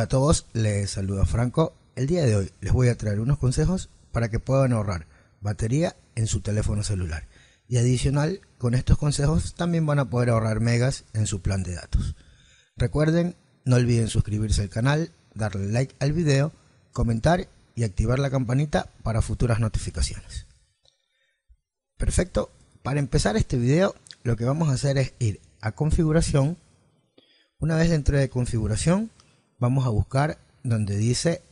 Hola a todos, les saluda Franco. El día de hoy les voy a traer unos consejos para que puedan ahorrar batería en su teléfono celular. Y adicional, con estos consejos también van a poder ahorrar megas en su plan de datos. Recuerden, no olviden suscribirse al canal, darle like al video, comentar y activar la campanita para futuras notificaciones. Perfecto, para empezar este video lo que vamos a hacer es ir a configuración. Una vez dentro de configuración, vamos a buscar donde dice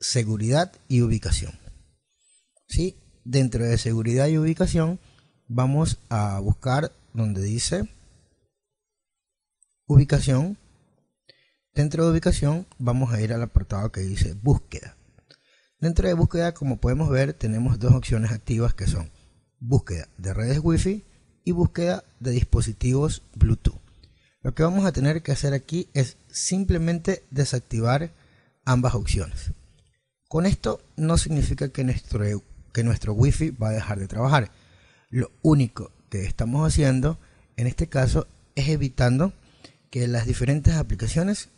seguridad y ubicación. ¿Sí? Dentro de seguridad y ubicación vamos a buscar donde dice ubicación. Dentro de ubicación vamos a ir al apartado que dice búsqueda. Dentro de búsqueda, como podemos ver, tenemos dos opciones activas que son búsqueda de redes Wi-Fi y búsqueda de dispositivos Bluetooth. Lo que vamos a tener que hacer aquí es simplemente desactivar ambas opciones. Con esto no significa que nuestro, que nuestro Wi-Fi va a dejar de trabajar. Lo único que estamos haciendo en este caso es evitando que las diferentes aplicaciones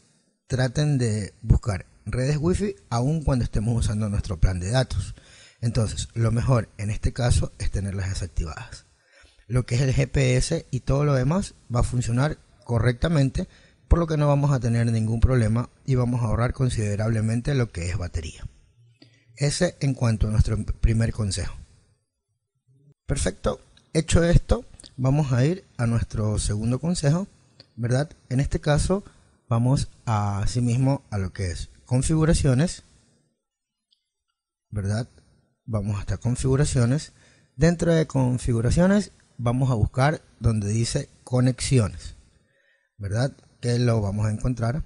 traten de buscar redes Wi-Fi aun cuando estemos usando nuestro plan de datos. Entonces, lo mejor en este caso es tenerlas desactivadas. Lo que es el GPS y todo lo demás va a funcionar correctamente, por lo que no vamos a tener ningún problema y vamos a ahorrar considerablemente lo que es batería. Ese en cuanto a nuestro primer consejo. Perfecto, hecho esto, vamos a ir a nuestro segundo consejo, ¿verdad? En este caso, vamos a sí mismo a lo que es configuraciones, ¿verdad? Vamos hasta configuraciones. Dentro de configuraciones vamos a buscar donde dice conexiones. ¿verdad? Que lo vamos a encontrar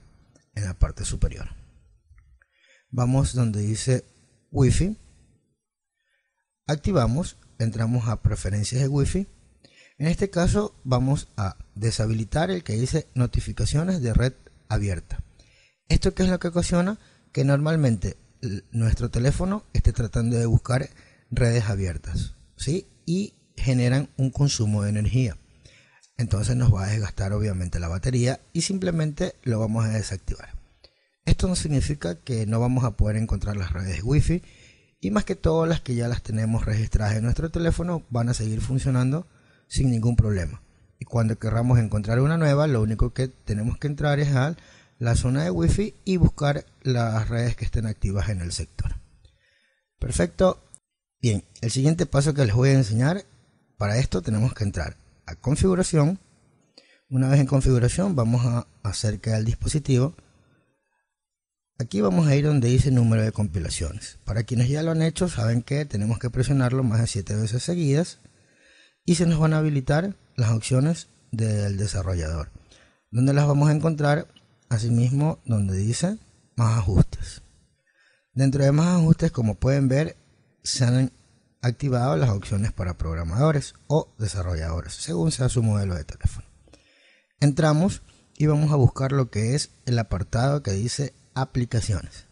en la parte superior. Vamos donde dice Wi-Fi. Activamos, entramos a preferencias de Wi-Fi. En este caso vamos a deshabilitar el que dice notificaciones de red abierta. ¿Esto qué es lo que ocasiona? Que normalmente nuestro teléfono esté tratando de buscar redes abiertas, ¿sí? Y generan un consumo de energía entonces nos va a desgastar obviamente la batería y simplemente lo vamos a desactivar. Esto no significa que no vamos a poder encontrar las redes Wi-Fi y más que todo las que ya las tenemos registradas en nuestro teléfono van a seguir funcionando sin ningún problema. Y cuando querramos encontrar una nueva, lo único que tenemos que entrar es a la zona de Wi-Fi y buscar las redes que estén activas en el sector. Perfecto. Bien, el siguiente paso que les voy a enseñar, para esto tenemos que entrar configuración. Una vez en configuración vamos a acercar el dispositivo. Aquí vamos a ir donde dice número de compilaciones. Para quienes ya lo han hecho saben que tenemos que presionarlo más de siete veces seguidas y se nos van a habilitar las opciones del desarrollador. Donde las vamos a encontrar, asimismo, donde dice más ajustes. Dentro de más ajustes, como pueden ver, se han activado las opciones para programadores o desarrolladores, según sea su modelo de teléfono. Entramos y vamos a buscar lo que es el apartado que dice aplicaciones.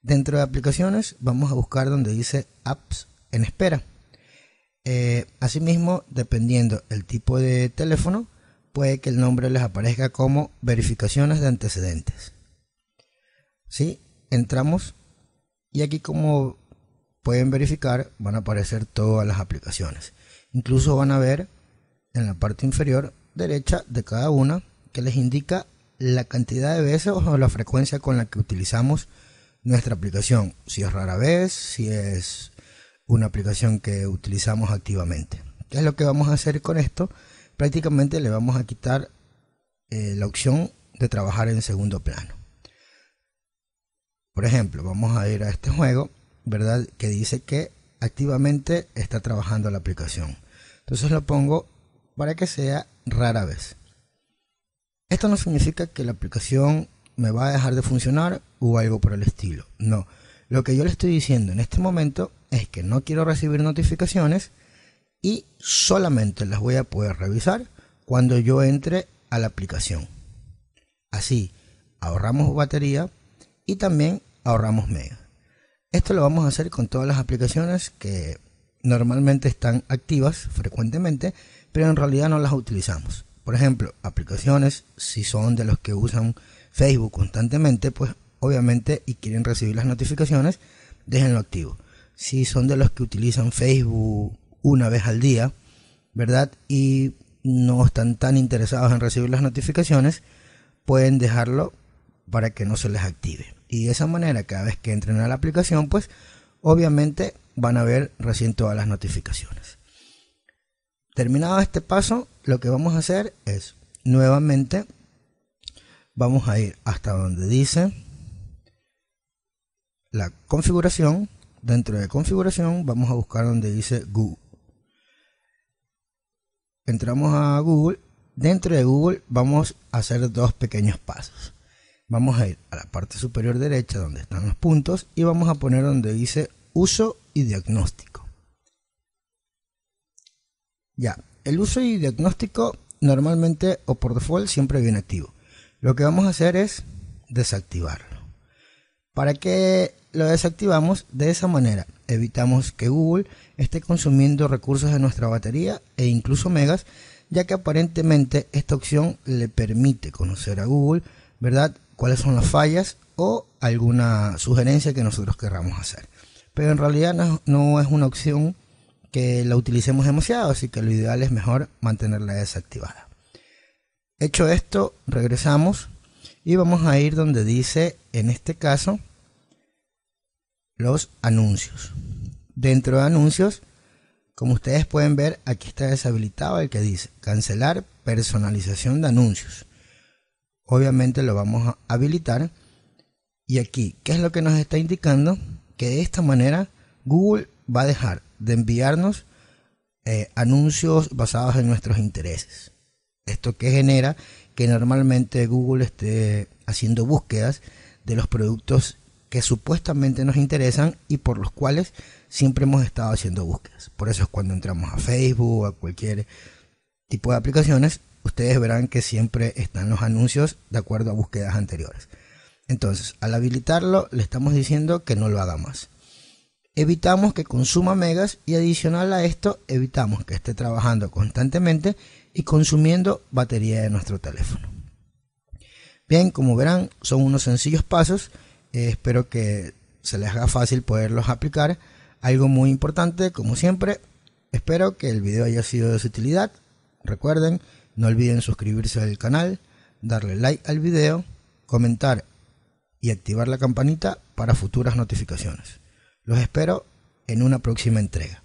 Dentro de aplicaciones vamos a buscar donde dice apps en espera. Eh, asimismo, dependiendo el tipo de teléfono, puede que el nombre les aparezca como verificaciones de antecedentes. ¿Sí? Entramos y aquí como pueden verificar, van a aparecer todas las aplicaciones. Incluso van a ver en la parte inferior derecha de cada una que les indica la cantidad de veces o la frecuencia con la que utilizamos nuestra aplicación. Si es rara vez, si es una aplicación que utilizamos activamente. ¿Qué es lo que vamos a hacer con esto? Prácticamente le vamos a quitar eh, la opción de trabajar en segundo plano. Por ejemplo, vamos a ir a este juego ¿verdad? Que dice que activamente está trabajando la aplicación. Entonces lo pongo para que sea rara vez. Esto no significa que la aplicación me va a dejar de funcionar o algo por el estilo. No. Lo que yo le estoy diciendo en este momento es que no quiero recibir notificaciones y solamente las voy a poder revisar cuando yo entre a la aplicación. Así ahorramos batería y también ahorramos megas. Esto lo vamos a hacer con todas las aplicaciones que normalmente están activas frecuentemente, pero en realidad no las utilizamos. Por ejemplo, aplicaciones, si son de los que usan Facebook constantemente, pues obviamente y quieren recibir las notificaciones, déjenlo activo. Si son de los que utilizan Facebook una vez al día, ¿verdad? Y no están tan interesados en recibir las notificaciones, pueden dejarlo para que no se les active. Y de esa manera, cada vez que entren a la aplicación, pues obviamente van a ver recién todas las notificaciones. Terminado este paso, lo que vamos a hacer es nuevamente vamos a ir hasta donde dice la configuración. Dentro de configuración vamos a buscar donde dice Google. Entramos a Google. Dentro de Google vamos a hacer dos pequeños pasos. Vamos a ir a la parte superior derecha donde están los puntos y vamos a poner donde dice uso y diagnóstico. Ya, el uso y diagnóstico normalmente o por default siempre viene activo. Lo que vamos a hacer es desactivarlo. ¿Para qué lo desactivamos? De esa manera evitamos que Google esté consumiendo recursos de nuestra batería e incluso megas, ya que aparentemente esta opción le permite conocer a Google, ¿verdad? cuáles son las fallas o alguna sugerencia que nosotros querramos hacer. Pero en realidad no, es una opción que la utilicemos demasiado, así que lo ideal es mejor mantenerla desactivada. Hecho esto, regresamos y vamos a ir donde dice, en este caso, los anuncios. Dentro de anuncios, como ustedes pueden ver, aquí está deshabilitado el que dice cancelar personalización de anuncios obviamente lo vamos a habilitar. Y aquí, ¿qué es lo que nos está indicando? Que de esta manera Google va a dejar de enviarnos eh, anuncios basados en nuestros intereses. Esto que genera que normalmente Google esté haciendo búsquedas de los productos que supuestamente nos interesan y por los cuales siempre hemos estado haciendo búsquedas. Por eso es cuando entramos a Facebook, a cualquier tipo de aplicaciones, ustedes verán que siempre están los anuncios de acuerdo a búsquedas anteriores. Entonces, al habilitarlo, le estamos diciendo que no lo haga más. Evitamos que consuma megas y adicional a esto, evitamos que esté trabajando constantemente y consumiendo batería de nuestro teléfono. Bien, como verán, son unos sencillos pasos. Eh, espero que se les haga fácil poderlos aplicar. Algo muy importante, como siempre, espero que el video haya sido de su utilidad Recuerden, no olviden suscribirse al canal, darle like al video, comentar y activar la campanita para futuras notificaciones. Los espero en una próxima entrega.